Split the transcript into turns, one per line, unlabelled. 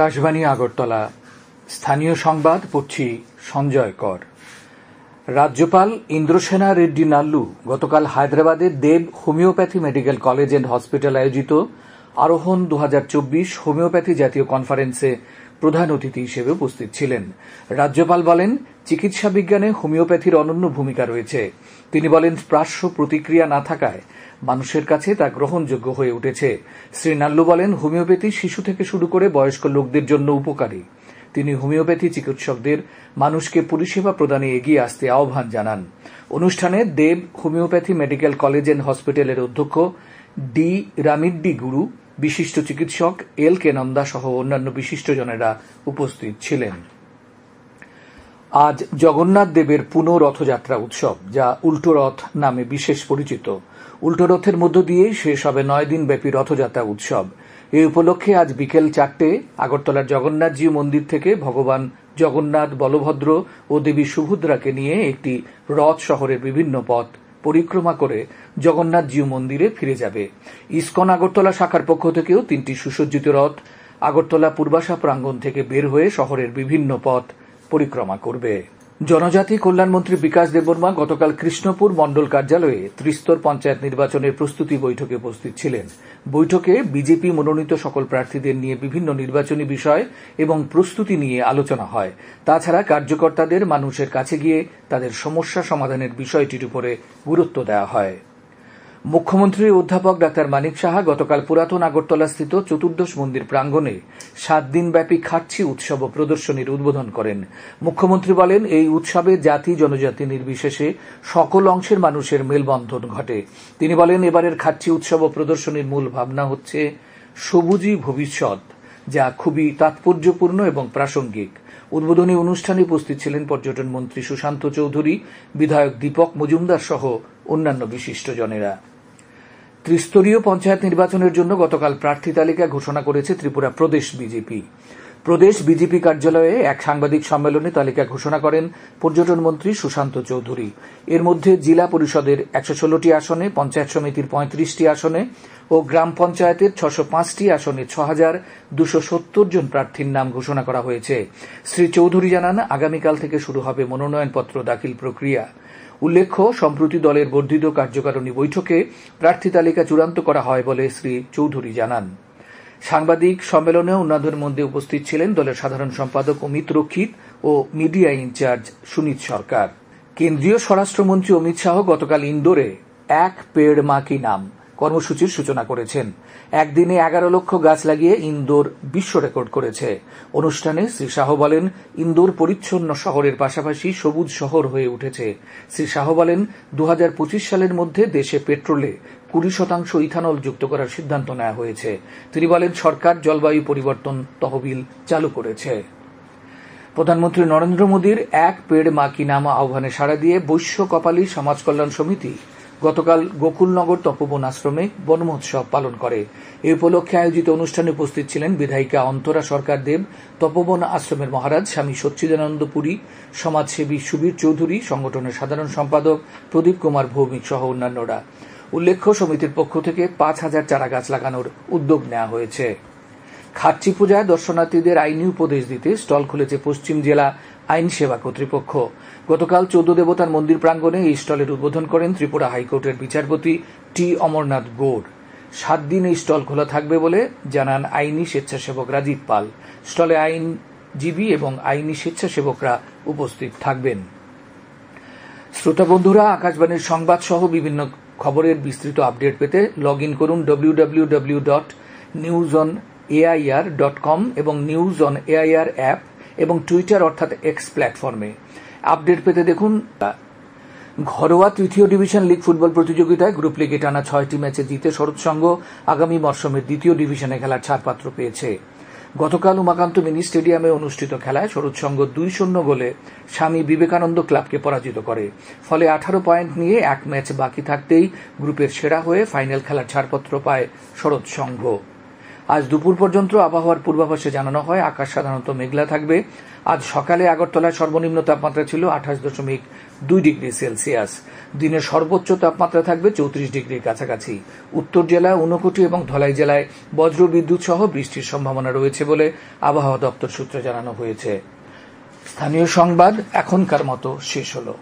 আকাশবাণী আগরতলা স্থানীয় সংবাদ পড়ছি সঞ্জয় কর রাজ্যপাল ইন্দ্রসেনা রেড্ডি নাল্লু গতকাল হায়দ্রাবাদের Dev homeopathy medical college and hospital আয়োজিত আরোহণ দু হোমিওপ্যাথি জাতীয় কনফারেন্সে প্রধান অতিথি হিসেবে উপস্থিত ছিলেন রাজ্যপাল বলেন চিকিৎসা বিজ্ঞানে হোমিওপ্যাথির অনন্য ভূমিকা রয়েছে তিনি বলেন প্রাশ্য প্রতিক্রিয়া না থাকায় মানুষের কাছে তা গ্রহণযোগ্য হয়ে উঠেছে শ্রী নাল্লু বলেন হোমিওপ্যাথি শিশু থেকে শুরু করে বয়স্ক লোকদের জন্য উপকারী তিনি হোমিওপ্যাথি চিকিৎসকদের মানুষকে পরিষেবা প্রদানে এগিয়ে আসতে আহ্বান জানান অনুষ্ঠানে Dev homeopathy medical college and হসপিটালের অধ্যক্ষ ডি রামিড্ডি গুরু বিশিষ্ট চিকিৎসক এল কে নন্দা সহ অন্যান্য বিশিষ্টজনেরা উপস্থিত ছিলেন আজ জগন্নাথ দেবের পুনঃ রথযাত্রা উৎসব যা উল্টো রথ নামে বিশেষ পরিচিত উল্টো রথের মধ্য দিয়ে শেষ হবে নয় দিনব্যাপী রথযাত্রা উৎসব এই উপলক্ষে আজ বিকেল চারটে আগরতলার জগন্নাথজি মন্দির থেকে ভগবান জগন্নাথ বলভদ্র ও দেবী সুভদ্রাকে নিয়ে একটি রথ শহরের বিভিন্ন পথ পরিক্রমা করে জগন্নাথজিউ মন্দিরে ফিরে যাবে ইস্কন আগরতলা শাখার পক্ষ থেকেও তিনটি সুসজ্জিত রথ আগরতলা পূর্বাশা প্রাঙ্গণ থেকে বের হয়ে শহরের বিভিন্ন পথ পরিক্রমা করবে জনজাতি কল্যাণমন্ত্রী বিকাশ দেববর্মা গতকাল কৃষ্ণপুর মণ্ডল কার্যালয়ে ত্রিস্তর পঞ্চায়েত নির্বাচনের প্রস্তুতি বৈঠকে উপস্থিত ছিলেন বৈঠকে বিজেপি মনোনীত সকল প্রার্থীদের নিয়ে বিভিন্ন নির্বাচনী বিষয় এবং প্রস্তুতি নিয়ে আলোচনা হয় তাছাড়া কার্যকর্তাদের মানুষের কাছে গিয়ে তাদের সমস্যা সমাধানের বিষয়টির উপরে গুরুত্ব দেওয়া হয় মুখ্যমন্ত্রী অধ্যাপক ডাক্তার মানিক সাহা গতকাল পুরাতন আগরতলাস্থিত চতুর্দশ মন্দির প্রাঙ্গণে সাত দিনব্যাপী খাচ্ছি উৎসব প্রদর্শনীর উদ্বোধন করেন মুখ্যমন্ত্রী বলেন এই উৎসবে জাতি জনজাতি নির্বিশেষে সকল অংশের মানুষের মেলবন্ধন ঘটে তিনি বলেন এবারের খাচ্ছি উৎসব প্রদর্শনীর মূল ভাবনা হচ্ছে সবুজই ভবিষ্যৎ যা খুবই তাৎপর্যপূর্ণ এবং প্রাসঙ্গিক উদ্বোধনী অনুষ্ঠানে উপস্থিত ছিলেন পর্যটন মন্ত্রী সুশান্ত চৌধুরী বিধায়ক দীপক মজুমদার সহ অন্যান্য বিশিষ্টজনেরা ত্রিস্তরীয় পঞ্চায়েত নির্বাচনের জন্য গতকাল প্রার্থী তালিকা ঘোষণা করেছে ত্রিপুরা প্রদেশ বিজেপি প্রদেশ বিজেপি কার্যালয়ে এক সাংবাদিক সম্মেলনে তালিকা ঘোষণা করেন পর্যটন মন্ত্রী সুশান্ত চৌধুরী এর মধ্যে জেলা পরিষদের একশো ষোলোটি আসনে পঞ্চায়েত সমিতির পঁয়ত্রিশটি আসনে ও গ্রাম পঞ্চায়েতের ছশো পাঁচটি আসনে ছ হাজার দুশো সত্তর জন প্রার্থীর নাম ঘোষণা করা হয়েছে শ্রী চৌধুরী জানান আগামীকাল থেকে শুরু হবে মনোনয়নপত্র দাখিল প্রক্রিয়া উল্লেখ্য সম্প্রতি দলের বর্ধিত কার্যকারণী বৈঠকে প্রার্থী তালিকা চূড়ান্ত করা হয় বলে শ্রী চৌধুরী জানান সাংবাদিক সম্মেলনে অন্যদের মধ্যে উপস্থিত ছিলেন দলের সাধারণ সম্পাদক অমিত রক্ষিত ও মিডিয়া ইনচার্জ সুনীত সরকার কেন্দ্রীয় স্বরাষ্ট্রমন্ত্রী অমিত শাহ গতকাল ইন্দোরে এক পেড় মা কি নাম কর্মসূচির সূচনা করেছেন একদিনে এগারো লক্ষ গাছ লাগিয়ে ইন্দোর বিশ্ব রেকর্ড করেছে অনুষ্ঠানে শ্রী শাহ বলেন ইন্দোর পরিচ্ছন্ন শহরের পাশাপাশি সবুজ শহর হয়ে উঠেছে শ্রী শাহ বলেন দু সালের মধ্যে দেশে পেট্রোলে কুড়ি শতাংশ ইথানল যুক্ত করার সিদ্ধান্ত নেওয়া হয়েছে তিনি বলেন সরকার জলবায়ু পরিবর্তন তহবিল চালু করেছে প্রধানমন্ত্রী নরেন্দ্র মোদীর এক পেড় মা কি আহ্বানে সাড়া দিয়ে বৈশ্য কপালী সমাজ কল্যাণ সমিতি গতকাল গোকুলনগর তপবন আশ্রমে বনমহোৎসব পালন করে এ উপলক্ষে আয়োজিত অনুষ্ঠানে উপস্থিত ছিলেন বিধায়িকা অন্তরা সরকার দেব তপবন আশ্রমের মহারাজ স্বামী সচ্চিদানন্দ পুরী সমাজসেবী সুবীর চৌধুরী সংগঠনের সাধারণ সম্পাদক প্রদীপ কুমার ভৌমিক সহ অন্যান্যরা উল্লেখ্য সমিতির পক্ষ থেকে পাঁচ হাজার চারা গাছ লাগানোর উদ্যোগ নেওয়া হয়েছে খাচ্ছি পূজায় দর্শনার্থীদের আইনি উপদেশ দিতে স্টল খুলেছে পশ্চিম জেলা আইন সেবা কর্তৃপক্ষ গতকাল চৌদ্দ দেবতার মন্দির প্রাঙ্গণে এই স্টলের উদ্বোধন করেন ত্রিপুরা হাইকোর্টের বিচারপতি টি অমরনাথ গৌড় সাত দিন এই স্টল খোলা থাকবে বলে জানান আইনি স্বেচ্ছাসেবক রাজীব পাল স্টলে আইনজীবী এবং আইনি স্বেচ্ছাসেবকরা উপস্থিত থাকবেন শ্রোতা বন্ধুরা আকাশবাণীর সংবাদ সহ বিভিন্ন খবরের বিস্তৃত আপডেট পেতে লগ ইন করুন W W W dot news on AIR dot com এবং নিউজ অন এআইআর অ্যাপ এবং টুইটার অর্থাৎ এক্স প্ল্যাটফর্মে আপডেট পেতে দেখুন ঘরোয়া তৃতীয় ডিভিশন লিগ ফুটবল প্রতিযোগিতায় গ্রুপ লিগে টানা ছয়টি ম্যাচে জিতে শরৎসংঘ আগামী মরসুমের দ্বিতীয় ডিভিশনে খেলার ছাড়পাত্র পেয়েছে গতকাল উমাকান্ত মিনি স্টেডিয়ামে অনুষ্ঠিত খেলায় শরৎসংঘ দুই শূন্য গোলে স্বামী বিবেকানন্দ ক্লাবকে পরাজিত করে ফলে আঠারো পয়েন্ট নিয়ে এক ম্যাচ বাকি থাকতেই গ্রুপের সেরা হয়ে ফাইনাল খেলার ছাড়পত্র পায় শরৎসংঘ আজ দুপুর পর্যন্ত আবহাওয়ার পূর্বাভাসে জানানো হয় আকাশ সাধারণত মেঘলা থাকবে আজ সকালে আগরতলায় সর্বনিম্ন তাপমাত্রা ছিল আঠাশ দশমিক দুই ডিগ্রি সেলসিয়াস দিনের সর্বোচ্চ তাপমাত্রা থাকবে চৌত্রিশ ডিগ্রির কাছাকাছি উত্তর জেলা উনকোটি এবং ধলাই জেলায় বজ্র বিদ্যুৎ সহ বৃষ্টির সম্ভাবনা রয়েছে বলে আবহাওয়া দপ্তর সূত্রে জানানো হয়েছে স্থানীয় সংবাদ এখনকার মতো শেষ হলো